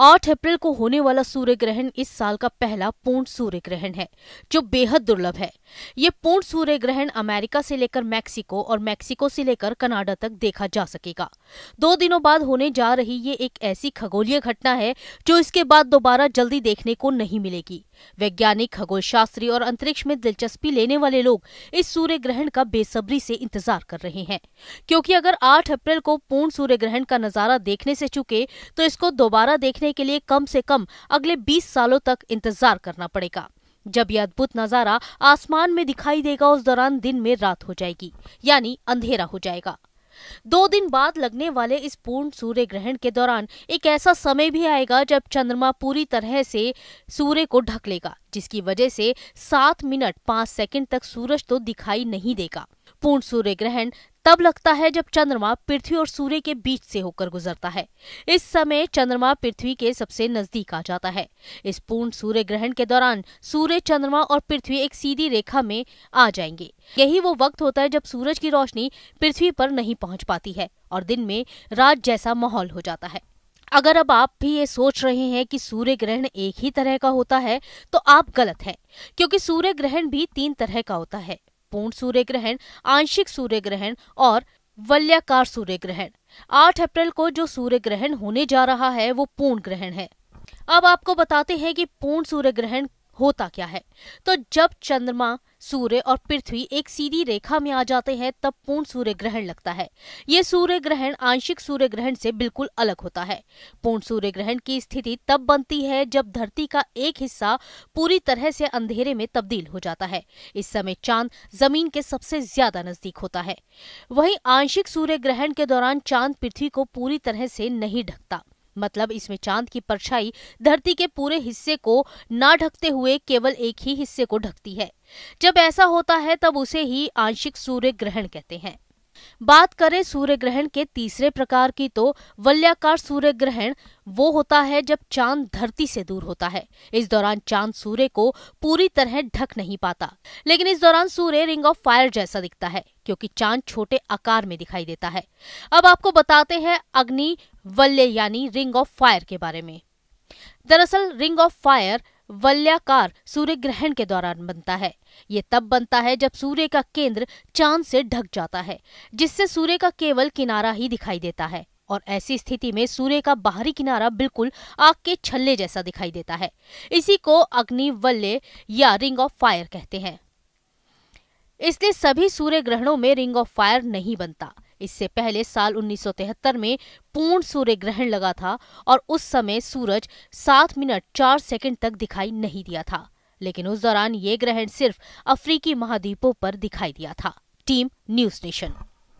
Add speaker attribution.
Speaker 1: 8 अप्रैल को होने वाला सूर्य ग्रहण इस साल का पहला पूर्ण सूर्य ग्रहण है जो बेहद दुर्लभ है ये पूर्ण सूर्य ग्रहण अमेरिका से लेकर मैक्सिको और मैक्सिको से लेकर कनाडा तक देखा जा सकेगा दो दिनों बाद होने जा रही ये एक ऐसी खगोलीय घटना है जो इसके बाद दोबारा जल्दी देखने को नहीं मिलेगी वैज्ञानिक खगोल शास्त्री और अंतरिक्ष में दिलचस्पी लेने वाले लोग इस सूर्य ग्रहण का बेसब्री से इंतजार कर रहे हैं क्योंकि अगर 8 अप्रैल को पूर्ण सूर्य ग्रहण का नजारा देखने से चुके तो इसको दोबारा देखने देखने के लिए कम से कम अगले 20 सालों तक इंतजार करना पड़ेगा जब यह अद्भुत नजारा आसमान में दिखाई देगा उस दौरान दिन में रात हो जाएगी यानी अंधेरा हो जाएगा दो दिन बाद लगने वाले इस पूर्ण सूर्य ग्रहण के दौरान एक ऐसा समय भी आएगा जब चंद्रमा पूरी तरह से सूर्य को ढक लेगा जिसकी वजह से सात मिनट पांच सेकंड तक सूरज तो दिखाई नहीं देगा पूर्ण सूर्य ग्रहण तब लगता है जब चंद्रमा पृथ्वी और सूर्य के बीच से होकर गुजरता है इस समय चंद्रमा पृथ्वी के सबसे नजदीक आ जाता है इस पूर्ण सूर्य ग्रहण के दौरान सूर्य चंद्रमा और पृथ्वी एक सीधी रेखा में आ जाएंगे यही वो वक्त होता है जब सूरज की रोशनी पृथ्वी पर नहीं पहुंच पाती है और दिन में रात जैसा माहौल हो जाता है अगर अब आप भी ये सोच रहे हैं कि सूर्य ग्रहण एक ही तरह का होता है तो आप गलत हैं क्योंकि सूर्य ग्रहण भी तीन तरह का होता है पूर्ण सूर्य ग्रहण आंशिक सूर्य ग्रहण और वल्याकार सूर्य ग्रहण आठ अप्रैल को जो सूर्य ग्रहण होने जा रहा है वो पूर्ण ग्रहण है अब आपको बताते हैं कि पूर्ण सूर्य ग्रहण होता क्या है तो जब चंद्रमा सूर्य और पृथ्वी एक सीधी रेखा में आ जाते हैं तब पूर्ण सूर्य ग्रहण लगता है ये सूर्य ग्रहण आंशिक सूर्य ग्रहण से बिल्कुल अलग होता है पूर्ण सूर्य ग्रहण की स्थिति तब बनती है जब धरती का एक हिस्सा पूरी तरह से अंधेरे में तब्दील हो जाता है इस समय चांद जमीन के सबसे ज्यादा नजदीक होता है वही आंशिक सूर्य ग्रहण के दौरान चांद पृथ्वी को पूरी तरह से नहीं ढकता मतलब इसमें चांद की परछाई धरती के पूरे हिस्से को ना ढकते हुए केवल एक ही हिस्से को ढकती है जब ऐसा होता है तब उसे ही आंशिक सूर्य ग्रहण कहते हैं बात करें सूर्य ग्रहण के तीसरे प्रकार की तो वल्याकार सूर्य ग्रहण वो होता है जब चांद धरती से दूर होता है इस दौरान चांद सूर्य को पूरी तरह ढक नहीं पाता लेकिन इस दौरान सूर्य रिंग ऑफ फायर जैसा दिखता है क्योंकि चांद छोटे आकार में दिखाई देता है अब आपको बताते हैं अग्नि वल्य यानी रिंग ऑफ फायर के बारे में दरअसल रिंग ऑफ फायर वल्याकार सूर्य ग्रहण के दौरान बनता है ये तब बनता है जब सूर्य का केंद्र चांद से ढक जाता है जिससे सूर्य का केवल किनारा ही दिखाई देता है और ऐसी स्थिति में सूर्य का बाहरी किनारा बिल्कुल आग के छल्ले जैसा दिखाई देता है इसी को अग्निवल्य या रिंग ऑफ फायर कहते हैं इसलिए सभी सूर्य ग्रहणों में रिंग ऑफ फायर नहीं बनता इससे पहले साल 1973 में पूर्ण सूर्य ग्रहण लगा था और उस समय सूरज सात मिनट चार सेकंड तक दिखाई नहीं दिया था लेकिन उस दौरान ये ग्रहण सिर्फ अफ्रीकी महाद्वीपों पर दिखाई दिया था टीम न्यूज नेशन